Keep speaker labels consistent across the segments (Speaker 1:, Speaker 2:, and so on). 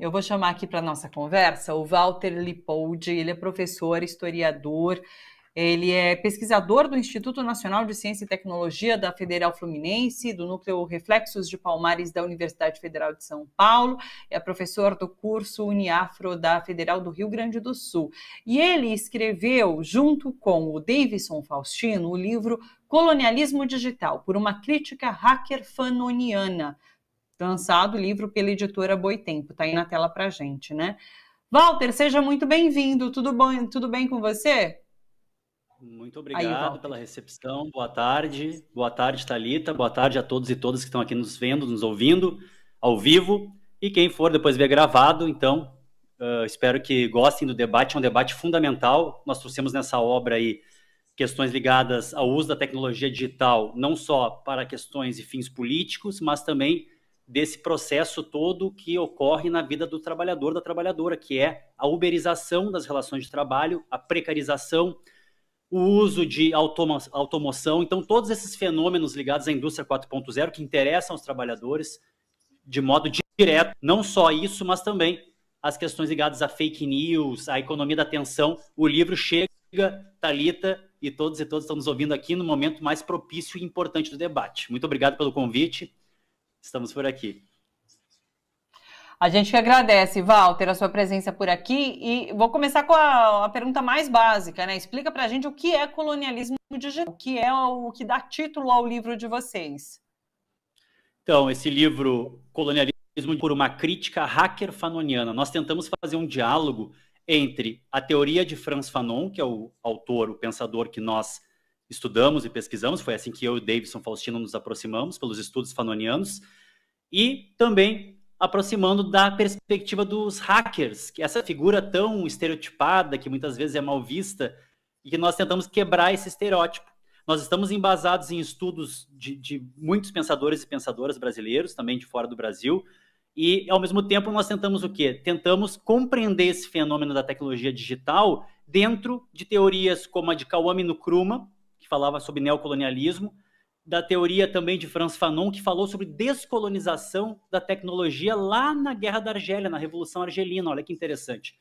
Speaker 1: Eu vou chamar aqui para nossa conversa o Walter Lipoldi, ele é professor, historiador, ele é pesquisador do Instituto Nacional de Ciência e Tecnologia da Federal Fluminense, do Núcleo Reflexos de Palmares da Universidade Federal de São Paulo, é professor do curso Uniafro da Federal do Rio Grande do Sul. E ele escreveu, junto com o Davidson Faustino, o livro Colonialismo Digital, por uma crítica hacker fanoniana, lançado o livro pela editora Boitempo, está aí na tela para gente, né? Walter, seja muito bem-vindo, tudo bom, tudo bem com você?
Speaker 2: Muito obrigado aí, pela recepção, boa tarde, boa tarde Talita, boa tarde a todos e todas que estão aqui nos vendo, nos ouvindo, ao vivo, e quem for depois ver gravado, então uh, espero que gostem do debate, é um debate fundamental, nós trouxemos nessa obra aí questões ligadas ao uso da tecnologia digital, não só para questões e fins políticos, mas também desse processo todo que ocorre na vida do trabalhador, da trabalhadora, que é a uberização das relações de trabalho, a precarização, o uso de automo automoção. Então, todos esses fenômenos ligados à indústria 4.0 que interessam aos trabalhadores de modo direto, não só isso, mas também as questões ligadas a fake news, à economia da atenção. O livro chega, Talita e todos e todas estão nos ouvindo aqui no momento mais propício e importante do debate. Muito obrigado pelo convite. Estamos por aqui.
Speaker 1: A gente que agradece, Walter, a sua presença por aqui. E vou começar com a, a pergunta mais básica, né? Explica para a gente o que é colonialismo digital, o que é o, o que dá título ao livro de vocês.
Speaker 2: Então, esse livro, Colonialismo por uma Crítica Hacker Fanoniana, nós tentamos fazer um diálogo entre a teoria de Franz Fanon, que é o autor, o pensador que nós estudamos e pesquisamos, foi assim que eu e Davidson Faustino nos aproximamos pelos estudos fanonianos, e também aproximando da perspectiva dos hackers, que essa figura tão estereotipada, que muitas vezes é mal vista, e que nós tentamos quebrar esse estereótipo. Nós estamos embasados em estudos de, de muitos pensadores e pensadoras brasileiros, também de fora do Brasil, e, ao mesmo tempo, nós tentamos o quê? Tentamos compreender esse fenômeno da tecnologia digital dentro de teorias como a de Kawami Nkrumah, que falava sobre neocolonialismo, da teoria também de Franz Fanon, que falou sobre descolonização da tecnologia lá na Guerra da Argélia, na Revolução Argelina. Olha que interessante.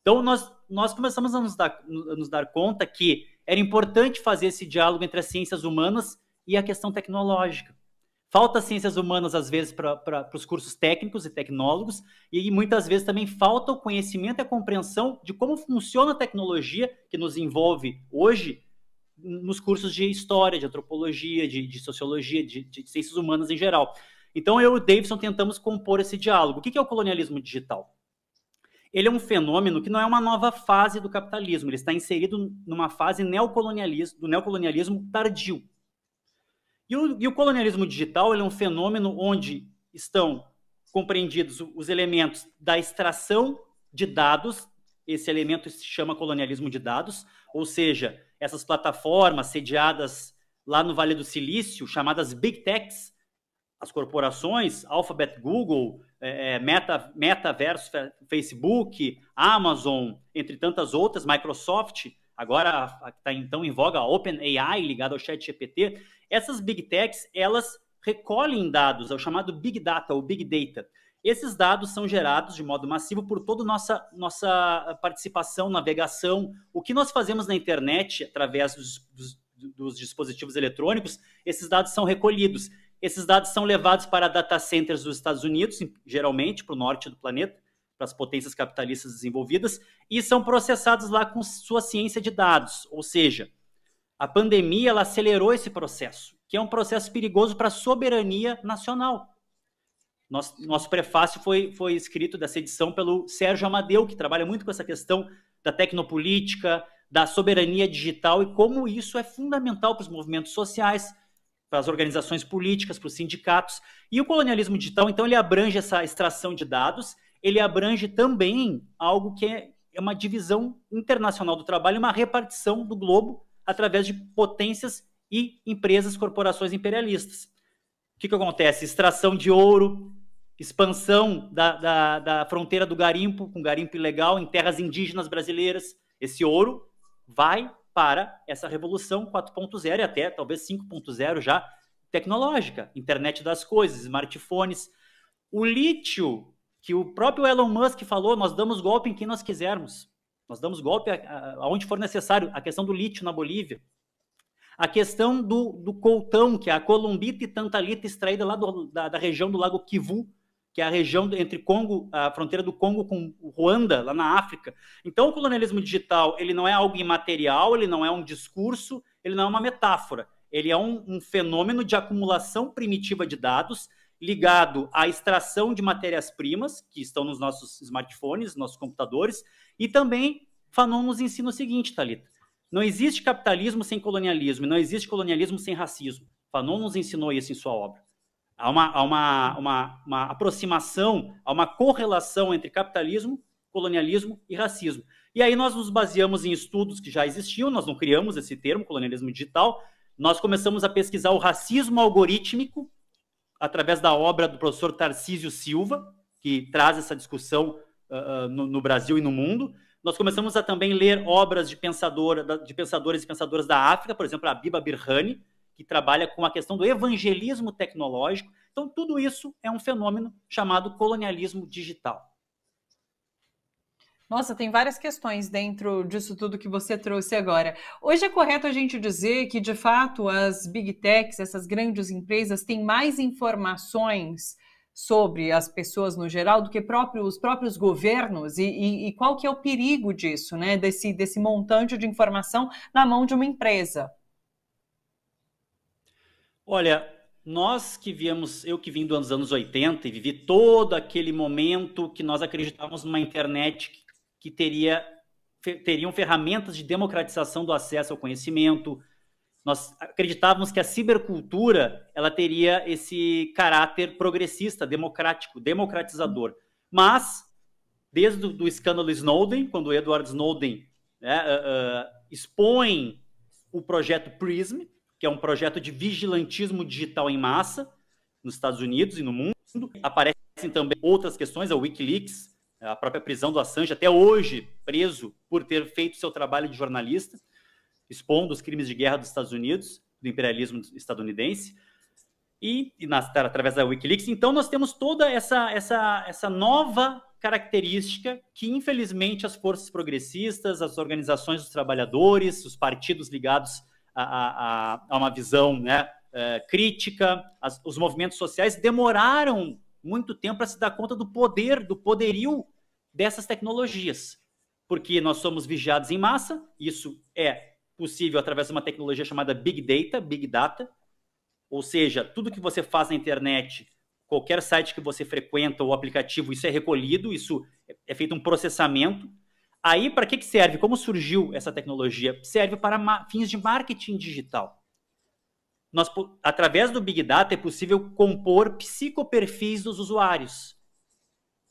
Speaker 2: Então, nós, nós começamos a nos, dar, a nos dar conta que era importante fazer esse diálogo entre as ciências humanas e a questão tecnológica. Falta ciências humanas, às vezes, para os cursos técnicos e tecnólogos, e muitas vezes também falta o conhecimento e a compreensão de como funciona a tecnologia que nos envolve hoje nos cursos de história, de antropologia, de, de sociologia, de, de, ciências humanas em geral. Então, eu e o Davidson tentamos compor esse diálogo. O que é o colonialismo digital? Ele é um fenômeno que não é uma nova fase do capitalismo, ele está inserido numa fase neocolonialismo, do neocolonialismo tardio. E o, e o colonialismo digital é um fenômeno onde estão compreendidos os elementos da extração de dados, esse elemento se chama colonialismo de dados, ou seja, essas plataformas sediadas lá no Vale do Silício, chamadas Big Techs, as corporações, Alphabet, Google, é, é Meta, versus Facebook, Amazon, entre tantas outras, Microsoft, agora está então em voga a OpenAI ligada ao Chat GPT, essas Big Techs, elas recolhem dados, é o chamado Big Data, ou Big Data. Esses dados são gerados de modo massivo por toda nossa nossa participação, navegação, o que nós fazemos na internet através dos, dos, dos dispositivos eletrônicos, esses dados são recolhidos. Esses dados são levados para data centers dos Estados Unidos, geralmente para o norte do planeta, para as potências capitalistas desenvolvidas, e são processados lá com sua ciência de dados. Ou seja, a pandemia acelerou esse processo, que é um processo perigoso para a soberania nacional. Nosso, nosso prefácio foi, foi escrito dessa edição pelo Sérgio Amadeu, que trabalha muito com essa questão da tecnopolítica, da soberania digital e como isso é fundamental para os movimentos sociais, para as organizações políticas, para os sindicatos. E o colonialismo digital, então, ele abrange essa extração de dados, ele abrange também algo que é, é uma divisão internacional do trabalho, uma repartição do globo através de potências e empresas, corporações imperialistas. O que, que acontece? Extração de ouro, expansão da, da, da fronteira do garimpo, com garimpo ilegal, em terras indígenas brasileiras. Esse ouro vai para essa revolução 4.0 e até talvez 5.0 já tecnológica, internet das coisas, smartphones. O lítio, que o próprio Elon Musk falou, nós damos golpe em quem nós quisermos. Nós damos golpe aonde for necessário. A questão do lítio na Bolívia. A questão do, do coltão, que é a columbita e tantalita extraída lá do, da, da região do Lago Kivu, que é a região entre Congo, a fronteira do Congo com Ruanda, lá na África. Então, o colonialismo digital ele não é algo imaterial, ele não é um discurso, ele não é uma metáfora. Ele é um, um fenômeno de acumulação primitiva de dados ligado à extração de matérias-primas que estão nos nossos smartphones, nossos computadores, e também Fanon nos ensina o seguinte, Talita. Não existe capitalismo sem colonialismo, e não existe colonialismo sem racismo. Fanon nos ensinou isso em sua obra. Há uma, há uma, uma, uma aproximação, há uma correlação entre capitalismo, colonialismo e racismo. E aí nós nos baseamos em estudos que já existiam, nós não criamos esse termo, colonialismo digital, nós começamos a pesquisar o racismo algorítmico através da obra do professor Tarcísio Silva, que traz essa discussão uh, no, no, Brasil e no mundo. Nós começamos a também ler obras de, pensador, de pensadores e pensadoras da África, por exemplo, a Biba Birhani, que trabalha com a questão do evangelismo tecnológico. Então, tudo isso é um fenômeno chamado colonialismo digital.
Speaker 1: Nossa, tem várias questões dentro disso tudo que você trouxe agora. Hoje é correto a gente dizer que, de fato, as big techs, essas grandes empresas, têm mais informações sobre as pessoas no geral do que próprio, os próprios governos e, e, e qual que é o perigo disso, né? Desse, desse montante de informação na mão de uma empresa.
Speaker 2: Olha, nós que viemos, eu que vim dos anos 80 e vivi todo aquele momento que nós acreditávamos numa internet que teria teriam ferramentas de democratização do acesso ao conhecimento. Nós acreditávamos que a cibercultura ela teria esse caráter progressista, democrático, democratizador. Mas desde o escândalo Snowden, quando Edward Snowden né, uh, uh, expõe o projeto PRISM, que é um projeto de vigilantismo digital em massa nos Estados Unidos e no mundo. Aparecem também outras questões, a Wikileaks, a própria prisão do Assange, até hoje preso por ter feito seu trabalho de jornalista, expondo os crimes de guerra dos Estados Unidos, do imperialismo estadunidense, e, e na, através da Wikileaks. Então, nós temos toda essa, essa, essa nova característica que, infelizmente, as forças progressistas, as organizações dos trabalhadores, os partidos ligados a, a, a uma visão né, é, crítica. As, os movimentos sociais demoraram muito tempo para se dar conta do poder, do poderio dessas tecnologias. Porque nós somos vigiados em massa, isso é possível através de uma tecnologia chamada Big Data, Big Data, ou seja, tudo que você faz na internet, qualquer site que você frequenta ou aplicativo, isso é recolhido, isso é, é feito um processamento Aí, para que, que serve? Como surgiu essa tecnologia? Serve para fins de marketing digital. Nós, através do Big Data, é possível compor psicoperfis dos usuários.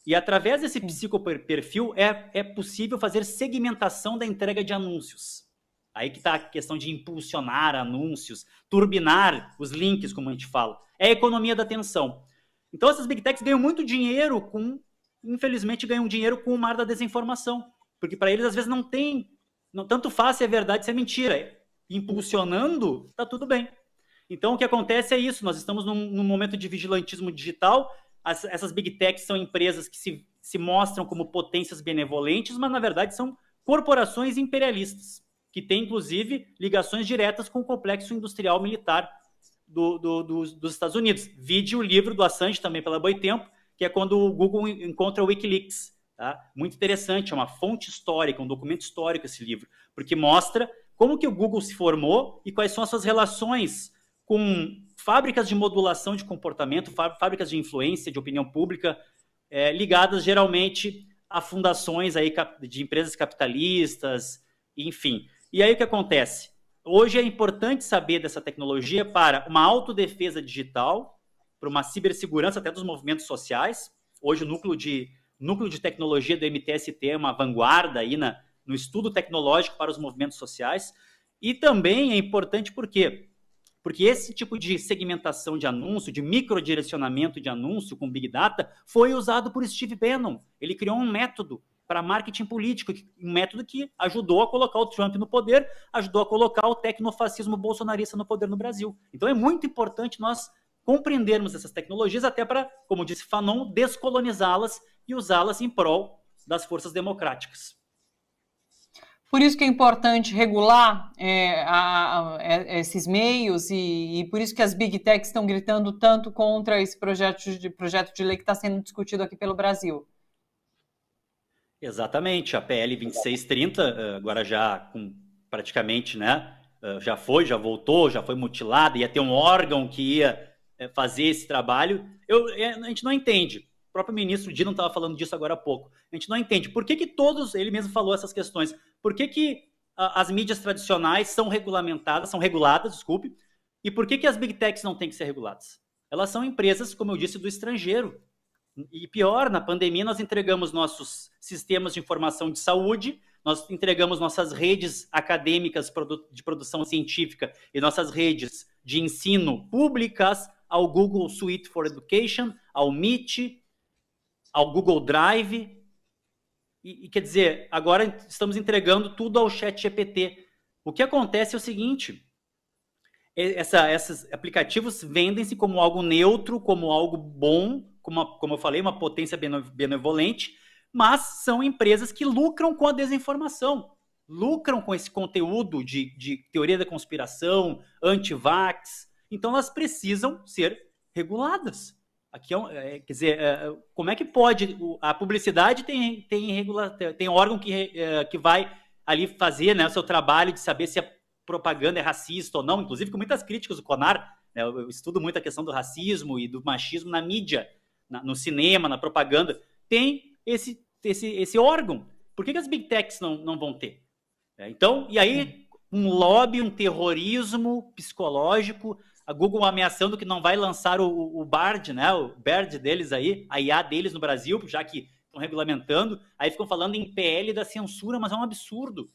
Speaker 2: E através desse psicoperfil é, é possível fazer segmentação da entrega de anúncios. Aí que está a questão de impulsionar anúncios, turbinar os links, como a gente fala. É a economia da atenção. Então essas big techs ganham muito dinheiro com, infelizmente, ganham dinheiro com o mar da desinformação. Porque para eles, às vezes, não tem. Não, tanto fácil é verdade se é mentira. Impulsionando, está tudo bem. Então, o que acontece é isso. Nós estamos num, num momento de vigilantismo digital. As, essas big techs são empresas que se, se mostram como potências benevolentes, mas, na verdade, são corporações imperialistas, que têm, inclusive, ligações diretas com o complexo industrial militar do, do, dos, dos, Estados Unidos. Vide o livro do Assange, também pela Boitempo, que é quando o Google encontra o Wikileaks, Tá? Muito interessante, é uma fonte histórica, um documento histórico esse livro, porque mostra como que o Google se formou e quais são as suas relações com fábricas de modulação de comportamento, fábricas de influência, de opinião pública, é, ligadas geralmente a fundações aí de empresas capitalistas, enfim. E aí o que acontece? Hoje é importante saber dessa tecnologia para uma autodefesa digital, para uma cibersegurança até dos movimentos sociais. Hoje o núcleo de núcleo de tecnologia do MTST é uma vanguarda aí na, no estudo tecnológico para os movimentos sociais. E também é importante por quê? Porque esse tipo de segmentação de anúncio, de microdirecionamento de anúncio com Big Data, foi usado por Steve Bannon. Ele criou um método para marketing político, um método que ajudou a colocar o Trump no poder, ajudou a colocar o tecnofascismo bolsonarista no poder no Brasil. Então é muito importante nós compreendermos essas tecnologias, até para, como disse Fanon, descolonizá-las e usá-las em prol das forças democráticas.
Speaker 1: Por isso que é importante regular é, a, a, é, esses meios e, e, por isso que as big techs estão gritando tanto contra esse projeto de, projeto de lei que está sendo discutido aqui pelo Brasil.
Speaker 2: Exatamente, a PL 2630, eh, agora já com praticamente, né, eh, já foi, já voltou, já foi mutilada, ia ter um órgão que ia eh, fazer esse trabalho. Eu, a gente não entende o próprio ministro Dino estava falando disso agora há pouco. A gente não entende por que, que todos, ele mesmo falou essas questões, por que, que as mídias tradicionais são regulamentadas, são reguladas, desculpe, e por que, que as big techs não têm que ser reguladas? Elas são empresas, como eu disse, do estrangeiro. E pior, na pandemia nós entregamos nossos sistemas de informação de saúde, nós entregamos nossas redes acadêmicas de produção científica e nossas redes de ensino públicas ao Google Suite for Education, ao MIT, ao Google Drive. E, e quer dizer, agora estamos entregando tudo ao Chat GPT. O que acontece é o seguinte: essa, esses aplicativos vendem-se como algo neutro, como algo bom, como, como eu falei, uma potência benevolente, mas são empresas que lucram com a desinformação, lucram com esse conteúdo de, de teoria da conspiração, anti-vax. Então elas precisam ser reguladas. Aqui é, um, é quer dizer, é, é como é que pode? A publicidade tem, tem, regula, tem órgão que, é, que vai ali fazer né, o seu trabalho de saber se a propaganda é racista ou não, inclusive com muitas críticas do Conar. Né, eu estudo muito a questão do racismo e do machismo na mídia, na, no cinema, na propaganda. Tem esse, esse, esse órgão. Por que, que as big techs não, não vão ter? É, então, e aí, um lobby, um terrorismo psicológico a Google ameaçando que não vai lançar o, o BARD, né, o BERD deles aí, a IA deles no Brasil, já que estão regulamentando, aí ficam falando em PL da censura, mas é um absurdo.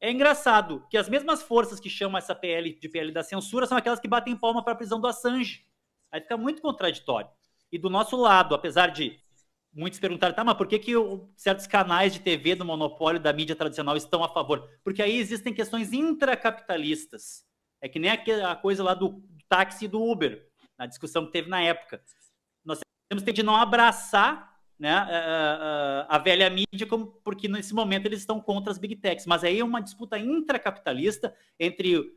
Speaker 2: É engraçado que as mesmas forças que chamam essa PL de PL da censura são aquelas que batem palma para a prisão do Assange. Aí fica muito contraditório. E do nosso lado, apesar de muitos perguntaram, tá, mas por que, que certos canais de TV do monopólio da mídia tradicional estão a favor? Porque aí existem questões intracapitalistas. É que nem a, coisa lá do, táxi e do Uber, na discussão que teve na época. Nós temos que não abraçar né, a, eh, a, eh, eh, a velha mídia, como, porque nesse momento eles estão contra as big techs. Mas aí é uma disputa intracapitalista entre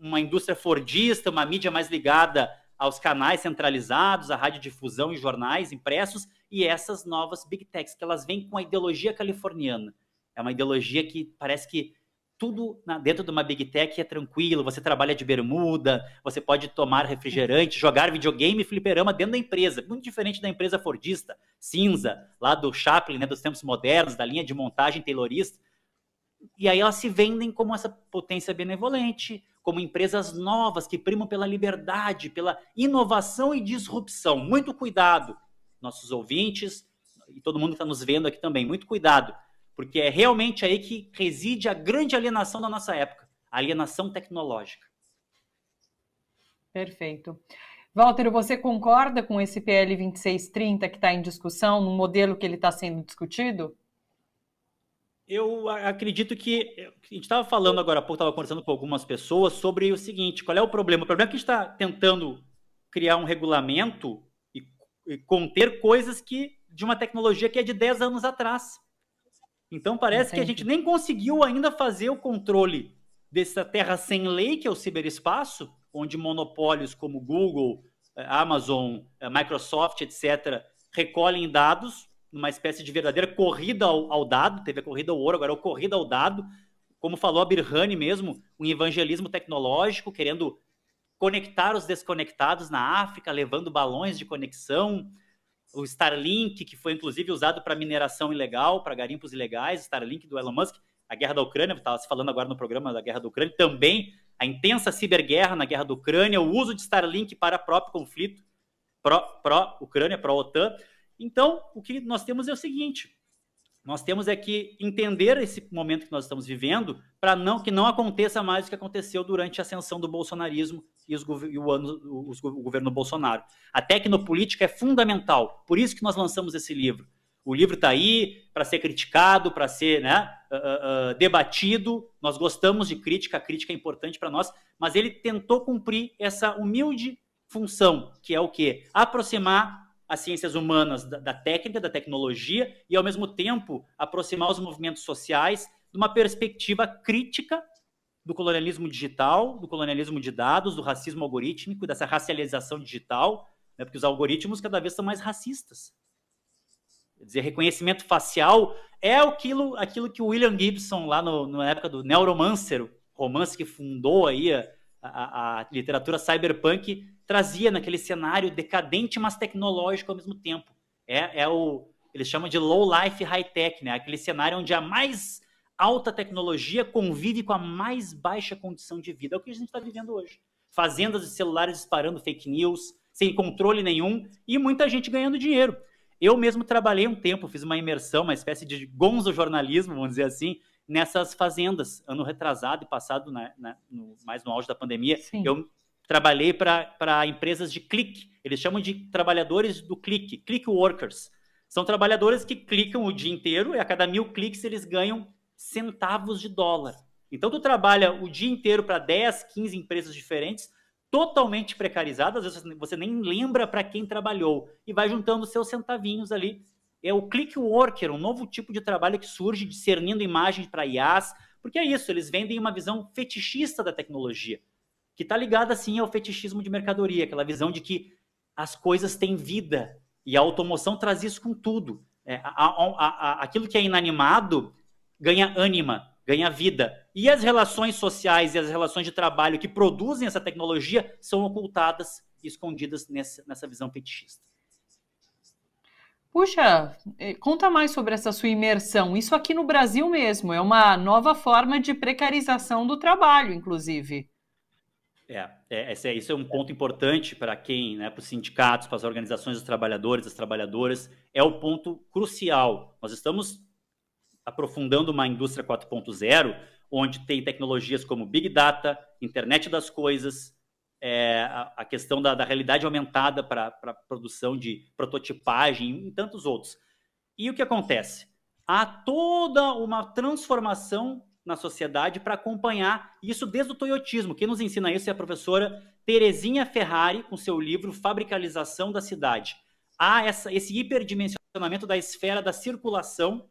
Speaker 2: uma indústria fordista, uma mídia mais ligada aos canais centralizados, à radiodifusão e jornais impressos, e essas novas big techs, que elas vêm com a ideologia californiana. É uma ideologia que parece que tudo na, dentro de uma big tech é tranquilo, você trabalha de bermuda, você pode tomar refrigerante, jogar videogame e fliperama dentro da empresa, muito diferente da empresa fordista, cinza, lá do Chaplin, né, dos tempos modernos, da linha de montagem taylorista. E aí elas se vendem como essa potência benevolente, como empresas novas que primam pela liberdade, pela inovação e disrupção. Muito cuidado, nossos ouvintes e todo mundo que está nos vendo aqui também, muito cuidado porque é realmente aí que reside a grande alienação da nossa época, a alienação tecnológica.
Speaker 1: Perfeito. Walter, você concorda com esse PL 2630 que está em discussão, no modelo que ele está sendo discutido?
Speaker 2: Eu acredito que. A gente estava falando agora há pouco, estava conversando com algumas pessoas sobre o seguinte: qual é o problema? O problema é que a gente está tentando criar um regulamento e, e conter coisas que de uma tecnologia que é de 10 anos atrás. Então parece Entendi. que a gente nem conseguiu ainda fazer o controle dessa terra sem lei, que é o ciberespaço, onde monopólios como Google, eh, Amazon, eh, Microsoft, etc., recolhem dados numa espécie de verdadeira corrida ao, ao dado. Teve a corrida ao ouro, agora é a corrida ao dado. Como falou a Birhani mesmo, um evangelismo tecnológico querendo conectar os desconectados na África, levando balões de conexão o Starlink, que foi inclusive usado para mineração ilegal, para garimpos ilegais, Starlink do Elon Musk, a guerra da Ucrânia, estava se falando agora no programa da guerra da Ucrânia, também a intensa ciberguerra na guerra da Ucrânia, o uso de Starlink para próprio conflito, pró-Ucrânia, pró pró-OTAN. Então, o que nós temos é o seguinte, nós temos é que entender esse momento que nós estamos vivendo para não que não aconteça mais o que aconteceu durante a ascensão do bolsonarismo e, os, e o, ano, o governo Bolsonaro. A tecnopolítica é fundamental, por isso que nós lançamos esse livro. O livro está aí para ser criticado, para ser né, uh, uh, debatido. Nós gostamos de crítica, a crítica é importante para nós, mas ele tentou cumprir essa humilde função, que é o quê? Aproximar as ciências humanas da, da técnica, da tecnologia, e ao mesmo tempo aproximar os movimentos sociais de uma perspectiva crítica do colonialismo digital, do colonialismo de dados, do racismo algorítmico, dessa racialização digital, né, porque os algoritmos cada vez são mais racistas. Quer dizer, reconhecimento facial é aquilo, aquilo que o William Gibson, lá no, na época do Neuromancer, romance que fundou aí a, a, a literatura cyberpunk, trazia naquele cenário decadente, mas tecnológico ao mesmo tempo. É, é o, eles chamam de low life high tech, né? Aquele cenário onde há mais alta tecnologia convive com a mais baixa condição de vida. É o que a gente está vivendo hoje. Fazendas de celulares disparando fake news, sem controle nenhum, e muita gente ganhando dinheiro. Eu mesmo trabalhei um tempo, fiz uma imersão, uma espécie de gonzo jornalismo, vamos dizer assim, nessas fazendas, ano retrasado e passado, né, né, no, mais no auge da pandemia. Sim. Eu trabalhei para empresas de clique, eles chamam de trabalhadores do clique, click workers. São trabalhadores que clicam o dia inteiro e a cada mil cliques eles ganham centavos de dólar. Então tu trabalha o dia inteiro para 10, 15 empresas diferentes, totalmente precarizadas, às vezes você nem lembra para quem trabalhou e vai juntando seus centavinhos ali. É o click worker, um novo tipo de trabalho que surge discernindo imagens para IAs, porque é isso, eles vendem uma visão fetichista da tecnologia, que está ligada assim ao fetichismo de mercadoria, aquela visão de que as coisas têm vida e a automoção traz isso com tudo. É, a, a, a, aquilo que é inanimado ganha ânima, ganha vida. E as relações sociais e as relações de trabalho que produzem essa tecnologia são ocultadas e escondidas nessa, visão fetichista.
Speaker 1: Puxa, eh, conta mais sobre essa sua imersão. Isso aqui no Brasil mesmo é uma nova forma de precarização do trabalho, inclusive.
Speaker 2: É, é, é isso é um ponto importante para quem, né, para os sindicatos, para as organizações dos trabalhadores, das trabalhadoras, é o ponto crucial. Nós estamos aprofundando uma indústria 4.0, onde tem tecnologias como Big Data, internet das coisas, é, a, a, questão da, da realidade aumentada para produção de prototipagem e tantos outros. E o que acontece? Há toda uma transformação na sociedade para acompanhar isso desde o toyotismo. Quem nos ensina isso é a professora Terezinha Ferrari, com seu livro Fabricalização da Cidade. Há essa, esse hiperdimensionamento da esfera da circulação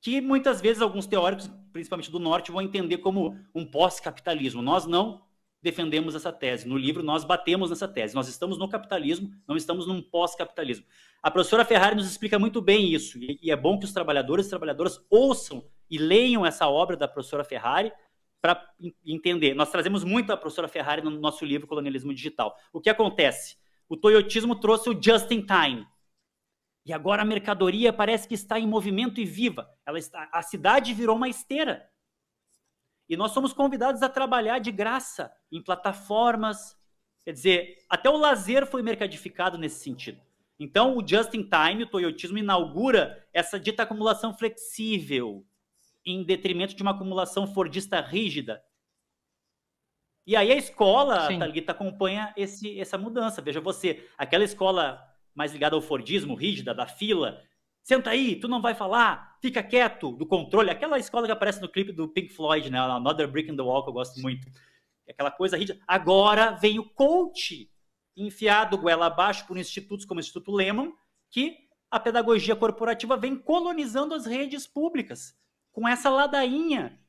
Speaker 2: que muitas vezes alguns teóricos, principalmente do norte, vão entender como um pós-capitalismo. Nós não defendemos essa tese. No livro, nós batemos nessa tese. Nós estamos no capitalismo, não estamos num pós-capitalismo. A professora Ferrari nos explica muito bem isso, e é bom que os trabalhadores e trabalhadoras ouçam e leiam essa obra da professora Ferrari para entender. Nós trazemos muito a professora Ferrari no nosso livro Colonialismo Digital. O que acontece? O toyotismo trouxe o just in time, e agora a mercadoria parece que está em movimento e viva. Ela está, a cidade virou uma esteira. E nós somos convidados a trabalhar de graça em plataformas. Quer dizer, até o lazer foi mercadificado nesse sentido. Então, o just in time, o toyotismo, inaugura essa dita acumulação flexível, em detrimento de uma acumulação fordista rígida. E aí a escola, Sim. Thalita, acompanha esse, essa mudança. Veja você, aquela escola mais ligada ao Fordismo, rígida, da fila. Senta aí, tu não vai falar, fica quieto, do controle. Aquela escola que aparece no clipe do Pink Floyd, né? Another Brick in the Wall, que eu gosto muito. Aquela coisa rígida. Agora vem o coach, enfiado goela abaixo por institutos como o Instituto Lehman, que a pedagogia corporativa vem colonizando as redes públicas com essa ladainha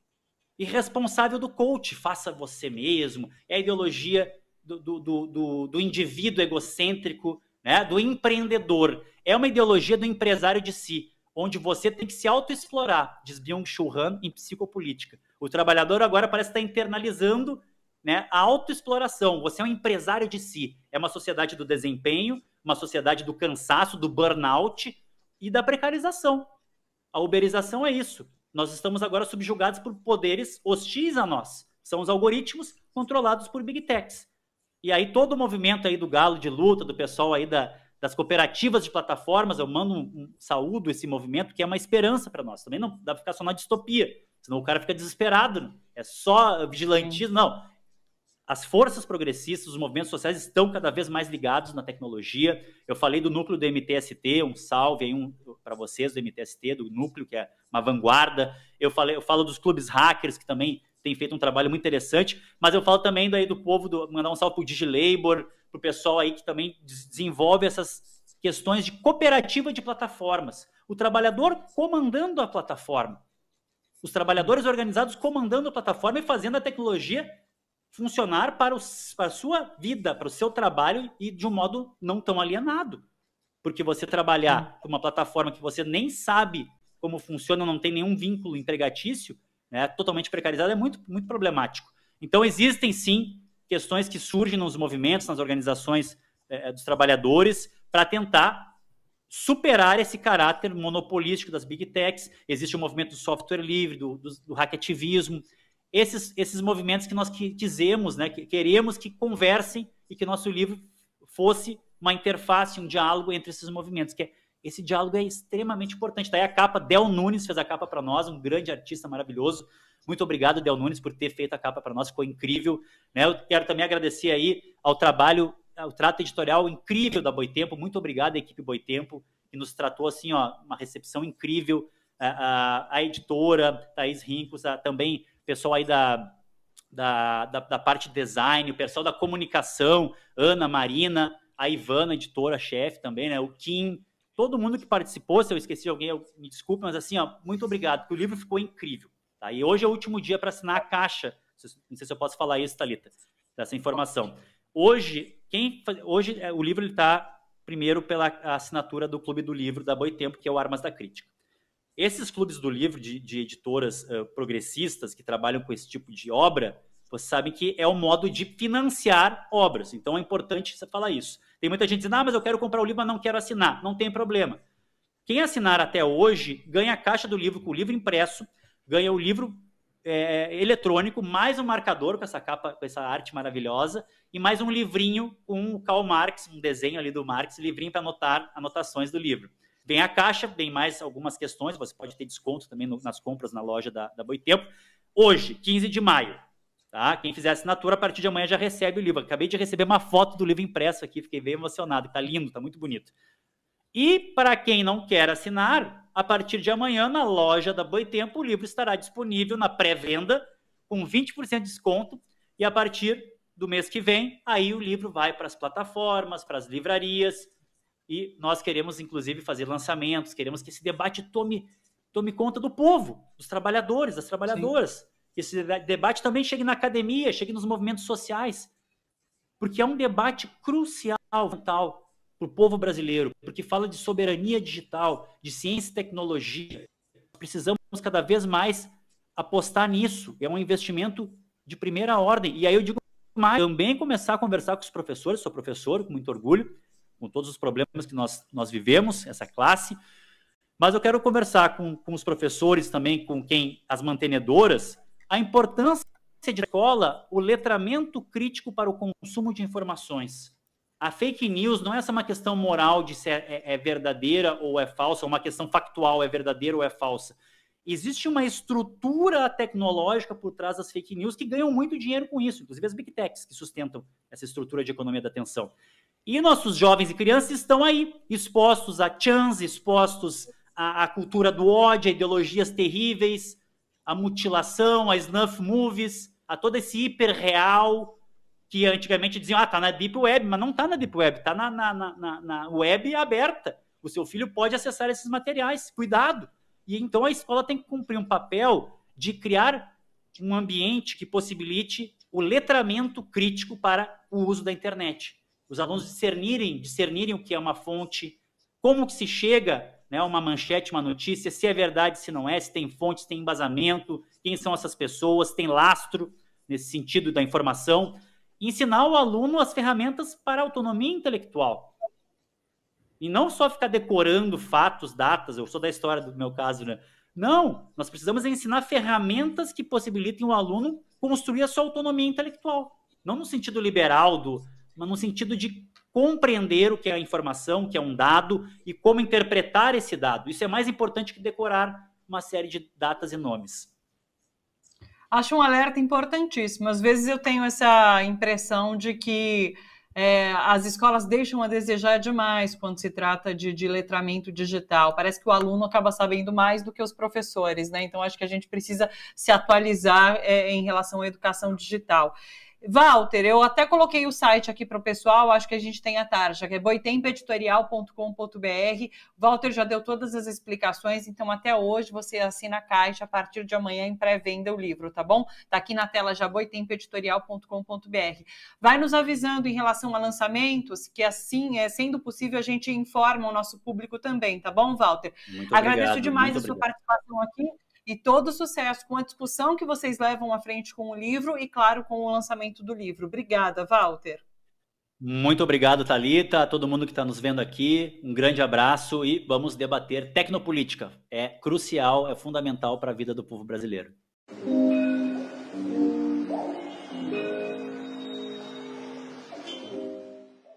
Speaker 2: irresponsável do coach. Faça você mesmo. É a ideologia do, do, do, do, do indivíduo egocêntrico né? do empreendedor. É uma ideologia do empresário de si, onde você tem que se autoexplorar, diz Byung-Chul Han em Psicopolítica. O trabalhador agora parece estar internalizando né, a autoexploração. Você é um empresário de si. É uma sociedade do desempenho, uma sociedade do cansaço, do burnout e da precarização. A uberização é isso. Nós estamos agora subjugados por poderes hostis a nós. São os algoritmos controlados por big techs. E aí todo o movimento aí do galo de luta, do pessoal aí da, das cooperativas de plataformas, eu mando um, um saúdo esse movimento que é uma esperança para nós. Também não dá para ficar só na distopia, senão o cara fica desesperado. Né? É só vigilantismo, não. As forças progressistas, os movimentos sociais estão cada vez mais ligados na tecnologia. Eu falei do núcleo do MTST, um salve aí um, para vocês do MTST, do núcleo que é uma vanguarda. Eu falei, eu falo dos clubes hackers que também tem feito um trabalho muito interessante. Mas eu falo também daí do povo, do, mandar um salve para o DigiLabor, para o pessoal aí que também desenvolve essas questões de cooperativa de plataformas. O trabalhador comandando a plataforma. Os trabalhadores organizados comandando a plataforma e fazendo a tecnologia funcionar para, o para a sua vida, para o seu trabalho e de um modo não tão alienado. Porque você trabalhar com uma plataforma que você nem sabe como funciona, não tem nenhum vínculo empregatício, né, totalmente precarizado, é muito, muito problemático. Então, existem sim questões que surgem nos movimentos, nas organizações é, é dos trabalhadores, para tentar superar esse caráter monopolístico das big techs. Existe o movimento do software livre, do, do, do hackativismo, esses, esses movimentos que nós que dizemos, né, que queremos que conversem e que nosso livro fosse uma interface, um diálogo entre esses movimentos, que é esse diálogo é extremamente importante. Daí tá a capa, Del Nunes fez a capa para nós, um grande artista maravilhoso. Muito obrigado, Del Nunes, por ter feito a capa para nós, ficou incrível. Né? Eu quero também agradecer aí ao trabalho, ao trato editorial incrível da Boitempo. Muito obrigado, equipe Boitempo, que nos tratou assim, ó, uma recepção incrível. A, a, a editora, Thaís Rincos, a, também pessoal aí da, da, da, da, parte design, o pessoal da comunicação, Ana, Marina, a Ivana, editora-chefe também, né? O Kim, todo mundo que participou, se eu esqueci alguém, eu, me desculpe, mas assim, ó, muito obrigado, porque o livro ficou incrível. Tá? E hoje é o último dia para assinar a caixa. Não sei se eu posso falar isso, Thalita, dessa informação. Hoje, quem hoje é, o livro está primeiro pela assinatura do Clube do Livro da Boitempo, que é o Armas da Crítica. Esses clubes do livro de, de editoras uh, progressistas que trabalham com esse tipo de obra, você sabe que é o modo de financiar obras. Então é importante você falar isso. Tem muita gente dizendo, ah, mas eu quero comprar o livro, mas não quero assinar. Não tem problema. Quem assinar até hoje ganha a caixa do livro com o livro impresso, ganha o livro é, eletrônico, mais um marcador com essa capa, com essa arte maravilhosa, e mais um livrinho com o Karl Marx, um desenho ali do Marx, livrinho para anotar anotações do livro. Vem a caixa, vem mais algumas questões, você pode ter desconto também no, nas compras na loja da, da Boitempo. Hoje, 15 de maio, Tá? Quem fizer assinatura, a partir de amanhã já recebe o livro. Acabei de receber uma foto do livro impresso aqui, fiquei bem emocionado. Está lindo, está muito bonito. E para quem não quer assinar, a partir de amanhã, na loja da Boitempo, o livro estará disponível na pré-venda, com 20% de desconto. E a partir do mês que vem, aí o livro vai para as plataformas, para as livrarias. E nós queremos, inclusive, fazer lançamentos, queremos que esse debate tome, tome conta do povo, dos trabalhadores, das trabalhadoras. Sim que esse debate também chegue na academia, chegue nos movimentos sociais, porque é um debate crucial, vital para o povo brasileiro, porque fala de soberania digital, de ciência e tecnologia. Precisamos cada vez mais apostar nisso. É um investimento de primeira ordem. E aí eu digo mais, também começar a conversar com os professores, sou professor, com muito orgulho, com todos os problemas que nós, nós vivemos, essa classe, mas eu quero conversar com, com os professores também, com quem, as mantenedoras, a importância de escola, o letramento crítico para o consumo de informações. A fake news não é essa uma questão moral de se é, é, é verdadeira ou é falsa, uma questão factual, é verdadeira ou é falsa. Existe uma estrutura tecnológica por trás das fake news que ganham muito dinheiro com isso, inclusive as big techs que sustentam essa estrutura de economia da atenção. E nossos jovens e crianças estão aí, expostos a chans, expostos à, à cultura do ódio, a ideologias terríveis, a mutilação, a snuff movies, a todo esse hiperreal que antigamente diziam, ah, tá na Deep Web, mas não tá na Deep Web, tá na, na, na, na web aberta. O seu filho pode acessar esses materiais, cuidado. E então a escola tem que cumprir um papel de criar um ambiente que possibilite o letramento crítico para o uso da internet. Os alunos discernirem, discernirem o que é uma fonte, como que se chega né, uma manchete, uma notícia, se é verdade, se não é, se tem fontes, tem embasamento, quem são essas pessoas, tem lastro nesse sentido da informação. Ensinar o aluno as ferramentas para autonomia intelectual. E não só ficar decorando fatos, datas, eu sou da história do meu caso, né? Não, nós precisamos ensinar ferramentas que possibilitem o aluno construir a sua autonomia intelectual. Não no sentido liberal, do, mas no sentido de compreender o que é a informação, o que é um dado e como interpretar esse dado. Isso é mais importante que decorar uma série de datas e nomes.
Speaker 1: Acho um alerta importantíssimo. Às vezes eu tenho essa impressão de que é, as escolas deixam a desejar demais quando se trata de, de, letramento digital. Parece que o aluno acaba sabendo mais do que os professores, né? Então acho que a gente precisa se atualizar é, em relação à educação digital. Walter, eu até coloquei o site aqui para o pessoal, acho que a gente tem a tarja, que é boitempoeditorial.com.br. Walter já deu todas as explicações, então até hoje você assina a caixa, a partir de amanhã em pré-venda o livro, tá bom? Tá aqui na tela já, boitempoeditorial.com.br. Vai nos avisando em relação a lançamentos, que assim, é, sendo possível, a gente informa o nosso público também, tá bom, Walter? Muito Agradeço obrigado, demais a sua obrigado. participação aqui. E todo sucesso com a discussão que vocês levam à frente com o livro e, claro, com o lançamento do livro. Obrigada, Walter.
Speaker 2: Muito obrigado, Talita, a todo mundo que está nos vendo aqui. Um grande abraço e vamos debater tecnopolítica. É crucial, é fundamental para a vida do povo brasileiro.